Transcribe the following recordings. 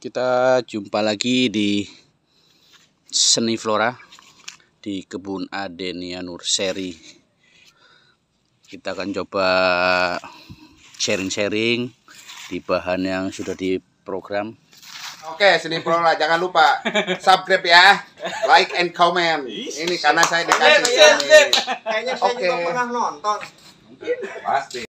kita jumpa lagi di seni flora di kebun Adenia Nurseri kita akan coba sharing-sharing di bahan yang sudah diprogram Oke, seni flora jangan lupa subscribe ya, like and comment. Ini karena saya dikasih. Kayaknya saya juga pernah nonton. Pasti.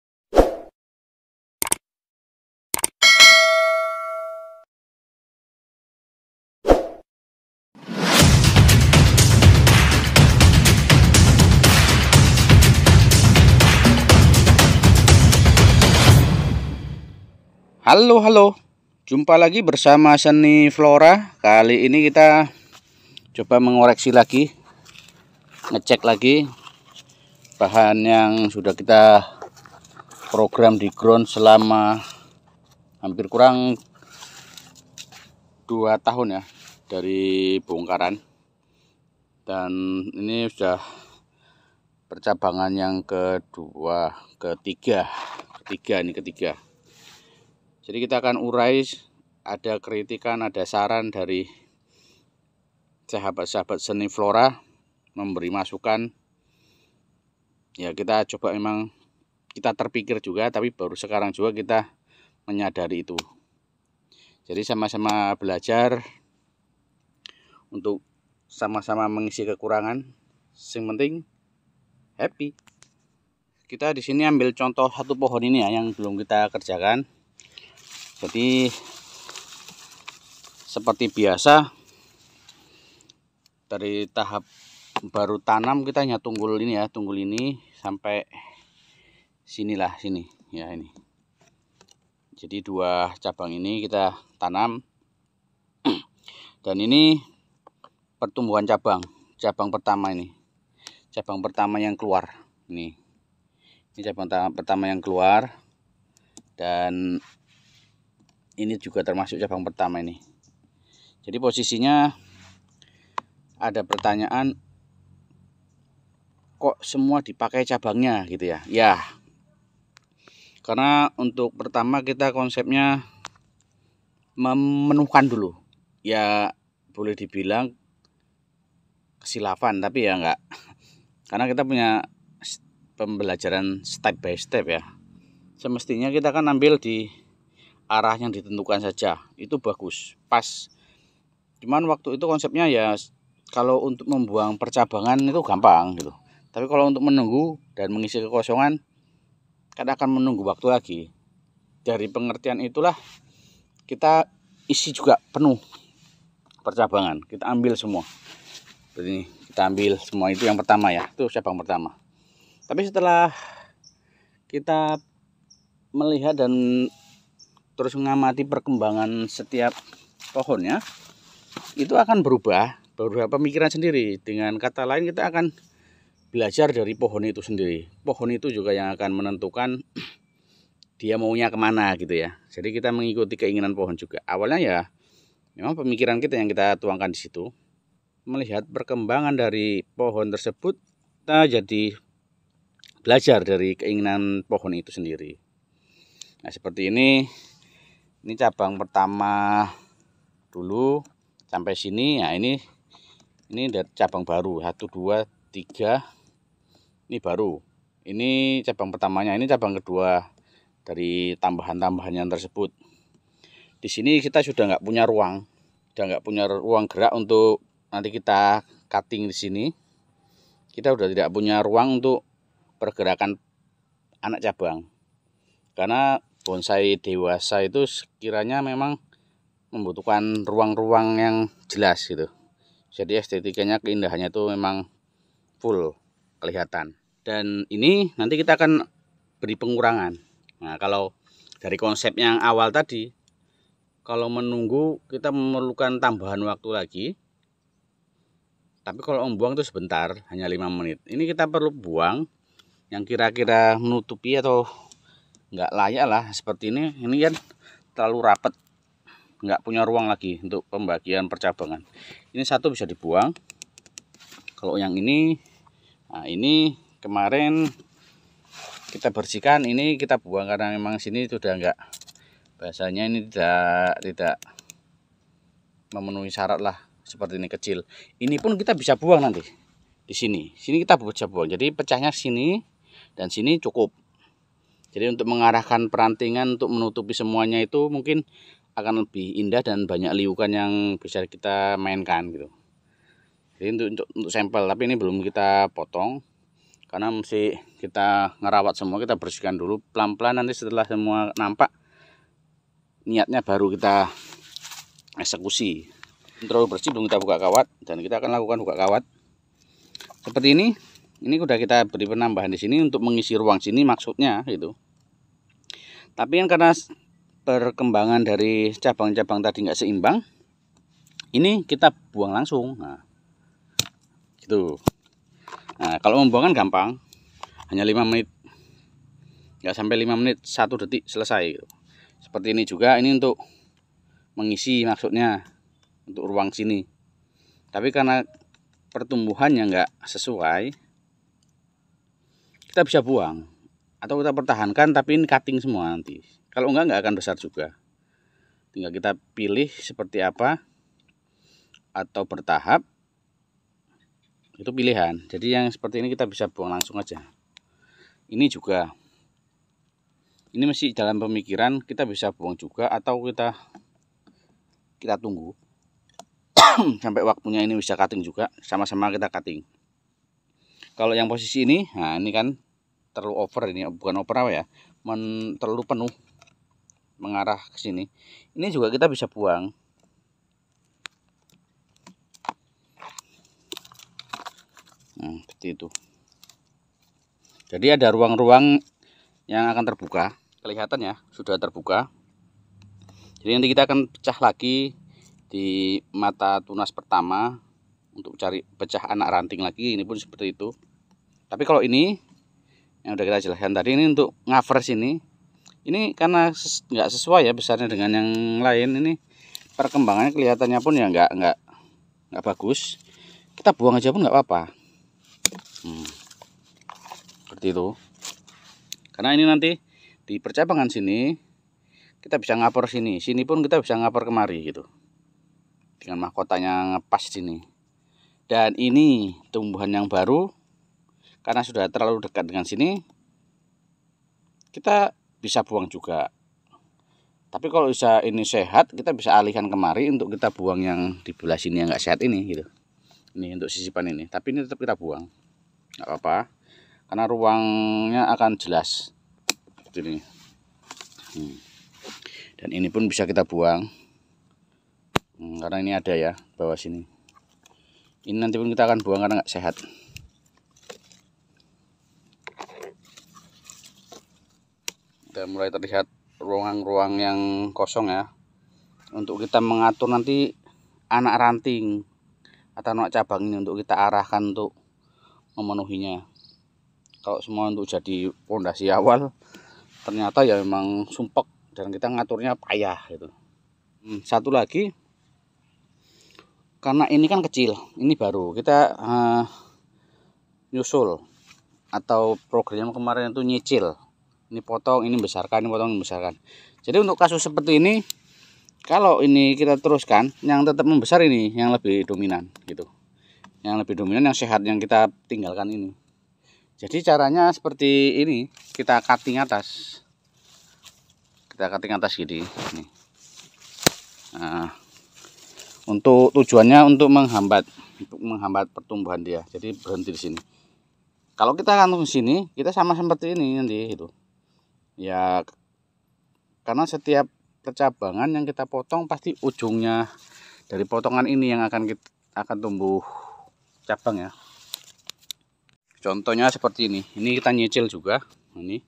Halo, halo. Jumpa lagi bersama Seni Flora. Kali ini kita coba mengoreksi lagi. Ngecek lagi bahan yang sudah kita program di ground selama hampir kurang dua tahun ya dari bongkaran. Dan ini sudah percabangan yang kedua, ketiga. Ketiga ini ketiga jadi kita akan urai ada kritikan, ada saran dari sahabat-sahabat seni flora memberi masukan. Ya kita coba memang kita terpikir juga tapi baru sekarang juga kita menyadari itu. Jadi sama-sama belajar untuk sama-sama mengisi kekurangan. Yang penting happy. Kita di sini ambil contoh satu pohon ini ya yang belum kita kerjakan jadi seperti biasa dari tahap baru tanam kita hanya tunggul ini ya tunggul ini sampai sinilah sini ya ini jadi dua cabang ini kita tanam dan ini pertumbuhan cabang cabang pertama ini cabang pertama yang keluar ini ini cabang pertama yang keluar dan ini juga termasuk cabang pertama ini jadi posisinya ada pertanyaan kok semua dipakai cabangnya gitu ya ya karena untuk pertama kita konsepnya memenuhkan dulu ya boleh dibilang kesilapan tapi ya enggak karena kita punya pembelajaran step by step ya semestinya kita kan ambil di arah yang ditentukan saja itu bagus pas cuman waktu itu konsepnya ya kalau untuk membuang percabangan itu gampang gitu tapi kalau untuk menunggu dan mengisi kekosongan kan akan menunggu waktu lagi dari pengertian itulah kita isi juga penuh percabangan kita ambil semua jadi ini kita ambil semua itu yang pertama ya itu cabang pertama tapi setelah kita melihat dan terus mengamati perkembangan setiap pohonnya itu akan berubah berubah pemikiran sendiri dengan kata lain kita akan belajar dari pohon itu sendiri pohon itu juga yang akan menentukan dia maunya kemana gitu ya jadi kita mengikuti keinginan pohon juga awalnya ya memang pemikiran kita yang kita tuangkan di situ melihat perkembangan dari pohon tersebut kita jadi belajar dari keinginan pohon itu sendiri nah seperti ini ini cabang pertama dulu sampai sini ya ini ini dari cabang baru satu dua tiga ini baru ini cabang pertamanya ini cabang kedua dari tambahan-tambahan yang tersebut di sini kita sudah nggak punya ruang sudah nggak punya ruang gerak untuk nanti kita cutting di sini kita sudah tidak punya ruang untuk pergerakan anak cabang karena bonsai dewasa itu sekiranya memang membutuhkan ruang-ruang yang jelas gitu. Jadi estetikanya keindahannya itu memang full kelihatan. Dan ini nanti kita akan beri pengurangan. Nah, kalau dari konsep yang awal tadi kalau menunggu kita memerlukan tambahan waktu lagi. Tapi kalau membuang itu sebentar, hanya lima menit. Ini kita perlu buang yang kira-kira menutupi atau nggak layak lah seperti ini ini kan terlalu rapet nggak punya ruang lagi untuk pembagian percabangan ini satu bisa dibuang kalau yang ini nah ini kemarin kita bersihkan ini kita buang karena memang sini sudah nggak bahasanya ini tidak tidak memenuhi syarat lah seperti ini kecil ini pun kita bisa buang nanti di sini sini kita bisa buang jadi pecahnya sini dan sini cukup jadi untuk mengarahkan perantingan untuk menutupi semuanya itu mungkin akan lebih indah dan banyak liukan yang bisa kita mainkan gitu. Jadi untuk, untuk, untuk sampel, tapi ini belum kita potong karena mesti kita ngerawat semua, kita bersihkan dulu pelan-pelan nanti setelah semua nampak niatnya baru kita eksekusi. Terlalu bersih belum kita buka kawat dan kita akan lakukan buka kawat. Seperti ini, ini sudah kita beri penambahan di sini untuk mengisi ruang sini maksudnya gitu tapi kan karena perkembangan dari cabang-cabang tadi nggak seimbang ini kita buang langsung nah gitu nah kalau membuang kan gampang hanya 5 menit nggak sampai 5 menit satu detik selesai seperti ini juga ini untuk mengisi maksudnya untuk ruang sini tapi karena pertumbuhannya nggak sesuai kita bisa buang atau kita pertahankan tapi ini cutting semua nanti kalau enggak enggak akan besar juga tinggal kita pilih seperti apa atau bertahap itu pilihan jadi yang seperti ini kita bisa buang langsung aja ini juga ini masih dalam pemikiran kita bisa buang juga atau kita kita tunggu sampai waktunya ini bisa cutting juga sama-sama kita cutting kalau yang posisi ini nah ini kan terlalu over ini bukan over apa ya men, terlalu penuh mengarah ke sini ini juga kita bisa buang nah seperti itu jadi ada ruang-ruang yang akan terbuka kelihatan ya sudah terbuka jadi nanti kita akan pecah lagi di mata tunas pertama untuk cari pecah anak ranting lagi ini pun seperti itu tapi kalau ini yang udah kita jelaskan tadi ini untuk ngaver sini ini karena nggak ses sesuai ya besarnya dengan yang lain ini perkembangannya kelihatannya pun ya nggak nggak nggak bagus kita buang aja pun nggak apa-apa hmm. seperti itu karena ini nanti di percabangan sini kita bisa ngapor sini sini pun kita bisa ngapor kemari gitu dengan mahkotanya ngepas sini dan ini tumbuhan yang baru karena sudah terlalu dekat dengan sini kita bisa buang juga tapi kalau bisa ini sehat kita bisa alihkan kemari untuk kita buang yang di belah sini yang nggak sehat ini gitu ini untuk sisipan ini tapi ini tetap kita buang nggak apa-apa karena ruangnya akan jelas seperti ini hmm. dan ini pun bisa kita buang hmm, karena ini ada ya bawah sini ini nanti pun kita akan buang karena nggak sehat mulai terlihat ruang-ruang yang kosong ya untuk kita mengatur nanti anak ranting atau anak cabang ini untuk kita arahkan untuk memenuhinya kalau semua untuk jadi pondasi awal ternyata ya memang sumpek dan kita ngaturnya payah gitu hmm, satu lagi karena ini kan kecil ini baru kita uh, nyusul atau programnya kemarin itu nyicil ini potong ini besarkan ini potong ini besarkan jadi untuk kasus seperti ini kalau ini kita teruskan yang tetap membesar ini yang lebih dominan gitu yang lebih dominan yang sehat yang kita tinggalkan ini jadi caranya seperti ini kita cutting atas kita cutting atas gini ini. Nah, untuk tujuannya untuk menghambat untuk menghambat pertumbuhan dia jadi berhenti di sini kalau kita ke sini kita sama seperti ini nanti itu ya karena setiap percabangan yang kita potong pasti ujungnya dari potongan ini yang akan kita, akan tumbuh cabang ya contohnya seperti ini ini kita nyicil juga ini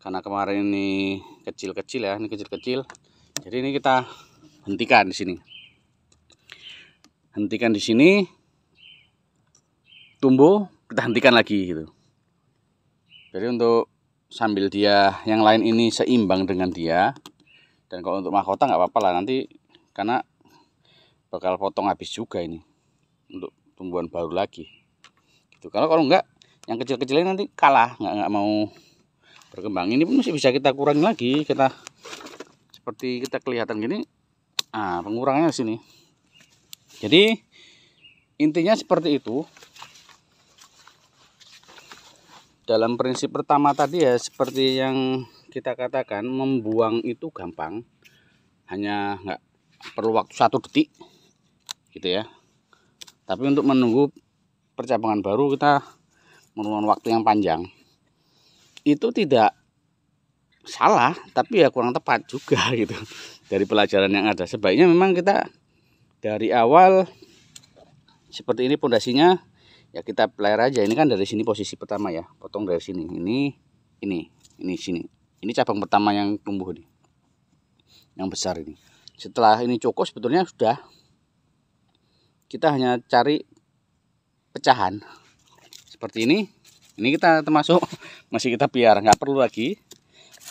karena kemarin ini kecil-kecil ya ini kecil-kecil jadi ini kita hentikan di sini hentikan di sini tumbuh kita hentikan lagi gitu jadi untuk sambil dia yang lain ini seimbang dengan dia dan kalau untuk mahkota nggak apa-apa lah nanti karena bakal potong habis juga ini untuk tumbuhan baru lagi itu kalau kalau nggak yang kecil-kecilnya nanti kalah nggak nggak mau berkembang ini pun masih bisa kita kurangi lagi kita seperti kita kelihatan gini ah pengurangannya sini jadi intinya seperti itu dalam prinsip pertama tadi ya seperti yang kita katakan membuang itu gampang hanya nggak perlu waktu satu detik gitu ya tapi untuk menunggu percabangan baru kita memerlukan waktu yang panjang itu tidak salah tapi ya kurang tepat juga gitu dari pelajaran yang ada sebaiknya memang kita dari awal seperti ini pondasinya ya kita player aja ini kan dari sini posisi pertama ya potong dari sini ini ini ini sini ini cabang pertama yang tumbuh nih yang besar ini setelah ini cukup sebetulnya sudah kita hanya cari pecahan seperti ini ini kita termasuk masih kita biar nggak perlu lagi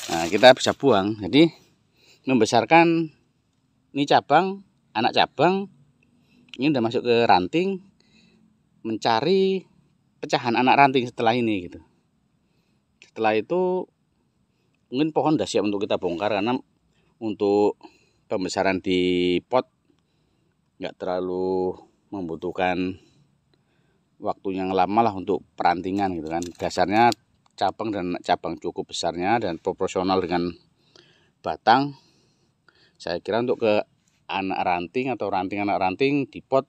nah kita bisa buang jadi membesarkan ini cabang anak cabang ini udah masuk ke ranting mencari pecahan anak ranting setelah ini gitu. Setelah itu mungkin pohon sudah siap untuk kita bongkar karena untuk pembesaran di pot nggak terlalu membutuhkan waktu yang lama lah untuk perantingan gitu kan. Dasarnya cabang dan cabang cukup besarnya dan proporsional dengan batang. Saya kira untuk ke anak ranting atau ranting anak ranting di pot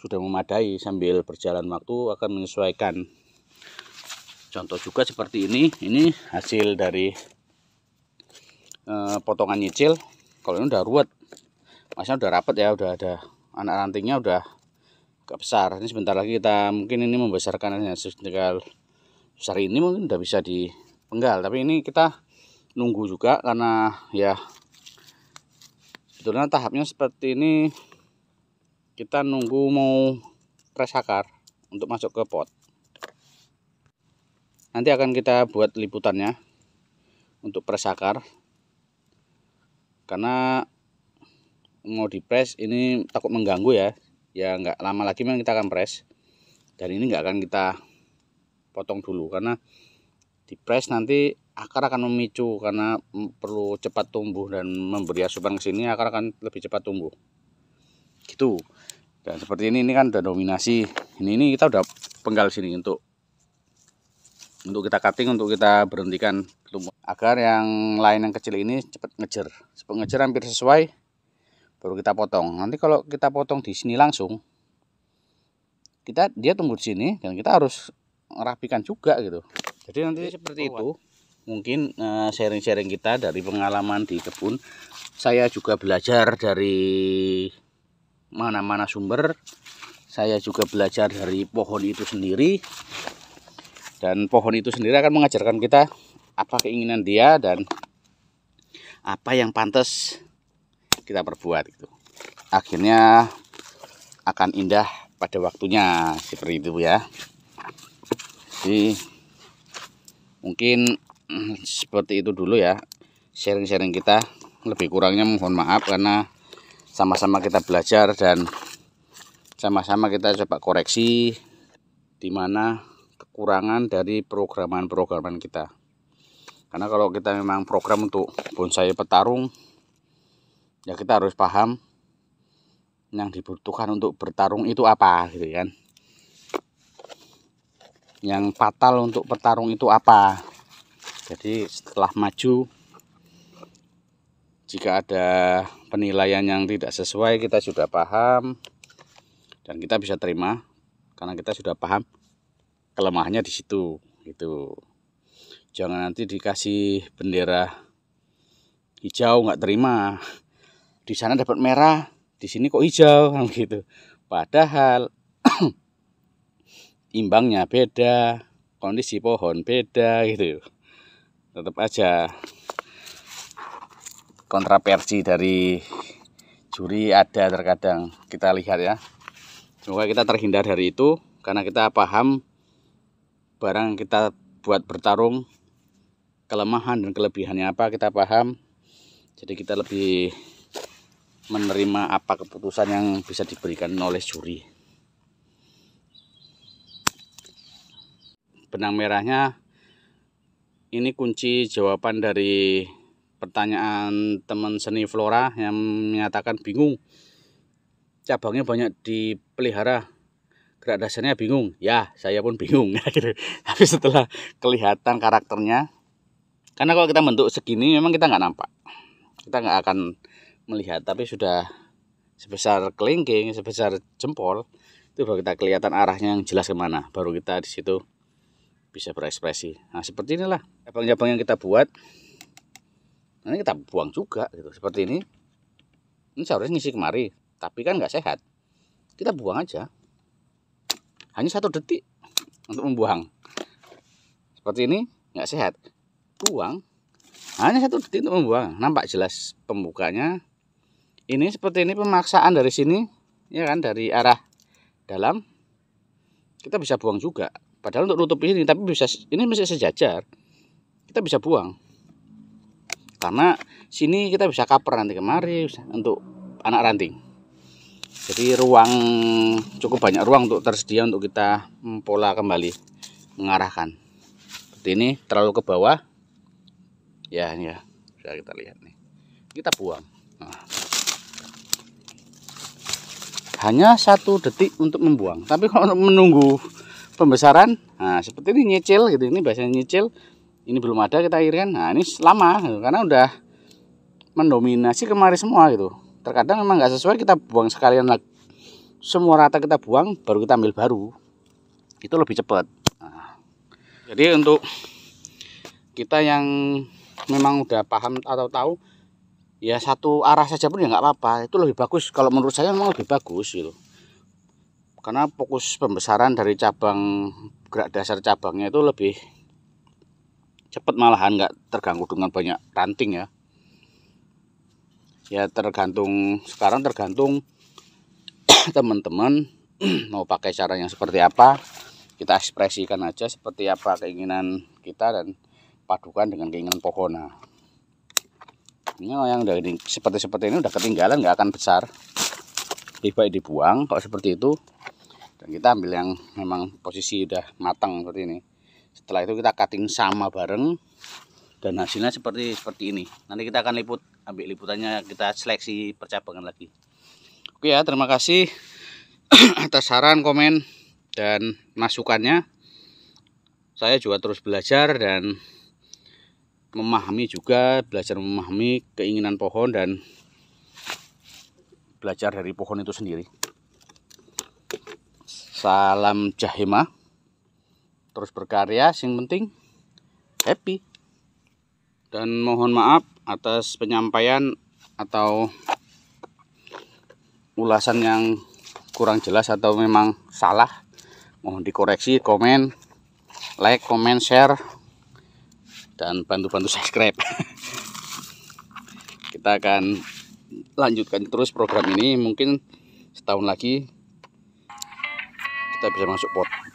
sudah memadai sambil berjalan waktu akan menyesuaikan contoh juga seperti ini ini hasil dari e, potongan nyicil kalau ini udah ruwet masih udah rapat ya udah ada anak rantingnya udah agak besar ini sebentar lagi kita mungkin ini membesarkan hanya tinggal besar ini mungkin udah bisa dipenggal tapi ini kita nunggu juga karena ya sebetulnya tahapnya seperti ini kita nunggu mau pres akar untuk masuk ke pot nanti akan kita buat liputannya untuk pres akar karena mau di press ini takut mengganggu ya ya nggak lama lagi memang kita akan press dan ini nggak akan kita potong dulu karena di press nanti akar akan memicu karena perlu cepat tumbuh dan memberi asupan ke sini akar akan lebih cepat tumbuh gitu dan seperti ini ini kan udah dominasi ini ini kita udah penggal sini untuk untuk kita cutting untuk kita berhentikan tumbuh agar yang lain yang kecil ini cepat ngejer cepat ngejer hampir sesuai baru kita potong nanti kalau kita potong di sini langsung kita dia tumbuh di sini dan kita harus rapikan juga gitu jadi nanti seperti itu mungkin eh, sharing-sharing kita dari pengalaman di kebun saya juga belajar dari mana-mana sumber saya juga belajar dari pohon itu sendiri dan pohon itu sendiri akan mengajarkan kita apa keinginan dia dan apa yang pantas kita perbuat itu akhirnya akan indah pada waktunya seperti itu ya jadi mungkin hmm, seperti itu dulu ya sharing-sharing kita lebih kurangnya mohon maaf karena sama-sama kita belajar dan sama-sama kita coba koreksi di mana kekurangan dari programan-programan kita. Karena kalau kita memang program untuk bonsai petarung, ya kita harus paham yang dibutuhkan untuk bertarung itu apa gitu kan. Yang fatal untuk bertarung itu apa. Jadi setelah maju jika ada penilaian yang tidak sesuai kita sudah paham dan kita bisa terima karena kita sudah paham kelemahannya di situ gitu jangan nanti dikasih bendera hijau nggak terima di sana dapat merah di sini kok hijau gitu padahal imbangnya beda kondisi pohon beda gitu tetap aja kontroversi dari juri ada terkadang kita lihat ya semoga kita terhindar dari itu karena kita paham barang kita buat bertarung kelemahan dan kelebihannya apa kita paham jadi kita lebih menerima apa keputusan yang bisa diberikan oleh juri benang merahnya ini kunci jawaban dari pertanyaan teman seni flora yang menyatakan bingung cabangnya banyak dipelihara gerak dasarnya bingung ya saya pun bingung gitu. tapi setelah kelihatan karakternya karena kalau kita bentuk segini memang kita nggak nampak kita nggak akan melihat tapi sudah sebesar kelingking sebesar jempol itu baru kita kelihatan arahnya yang jelas kemana baru kita di situ bisa berekspresi nah seperti inilah cabang-cabang yang kita buat nanti kita buang juga gitu seperti ini ini seharusnya ngisi kemari tapi kan nggak sehat kita buang aja hanya satu detik untuk membuang seperti ini nggak sehat buang hanya satu detik untuk membuang nampak jelas pembukanya ini seperti ini pemaksaan dari sini ya kan dari arah dalam kita bisa buang juga padahal untuk nutup ini tapi bisa ini masih sejajar kita bisa buang karena sini kita bisa cover nanti kemari untuk anak ranting jadi ruang cukup banyak ruang untuk tersedia untuk kita hmm, pola kembali mengarahkan seperti ini terlalu ke bawah ya ini ya bisa kita lihat nih kita buang nah. hanya satu detik untuk membuang tapi kalau menunggu pembesaran nah seperti ini nyicil gitu ini biasanya nyicil ini belum ada kita airkan nah ini lama karena udah mendominasi kemari semua gitu terkadang memang nggak sesuai kita buang sekalian semua rata kita buang baru kita ambil baru itu lebih cepat nah, jadi untuk kita yang memang udah paham atau tahu ya satu arah saja pun ya nggak apa-apa itu lebih bagus kalau menurut saya memang lebih bagus gitu karena fokus pembesaran dari cabang gerak dasar cabangnya itu lebih cepat malahan nggak terganggu dengan banyak ranting ya ya tergantung sekarang tergantung teman-teman mau pakai cara yang seperti apa kita ekspresikan aja seperti apa keinginan kita dan padukan dengan keinginan pohon nah, ini yang dari seperti seperti ini udah ketinggalan nggak akan besar lebih baik dibuang kalau seperti itu dan kita ambil yang memang posisi udah matang seperti ini setelah itu kita cutting sama bareng dan hasilnya seperti seperti ini nanti kita akan liput ambil liputannya kita seleksi percabangan lagi oke ya terima kasih atas saran komen dan masukannya saya juga terus belajar dan memahami juga belajar memahami keinginan pohon dan belajar dari pohon itu sendiri salam jahima terus berkarya sing penting happy dan mohon maaf atas penyampaian atau ulasan yang kurang jelas atau memang salah mohon dikoreksi komen like komen share dan bantu-bantu subscribe kita akan lanjutkan terus program ini mungkin setahun lagi kita bisa masuk pot